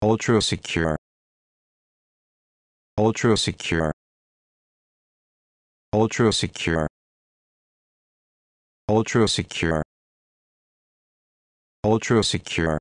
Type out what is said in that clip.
ultra secure ultra secure ultra secure ultra secure ultra secure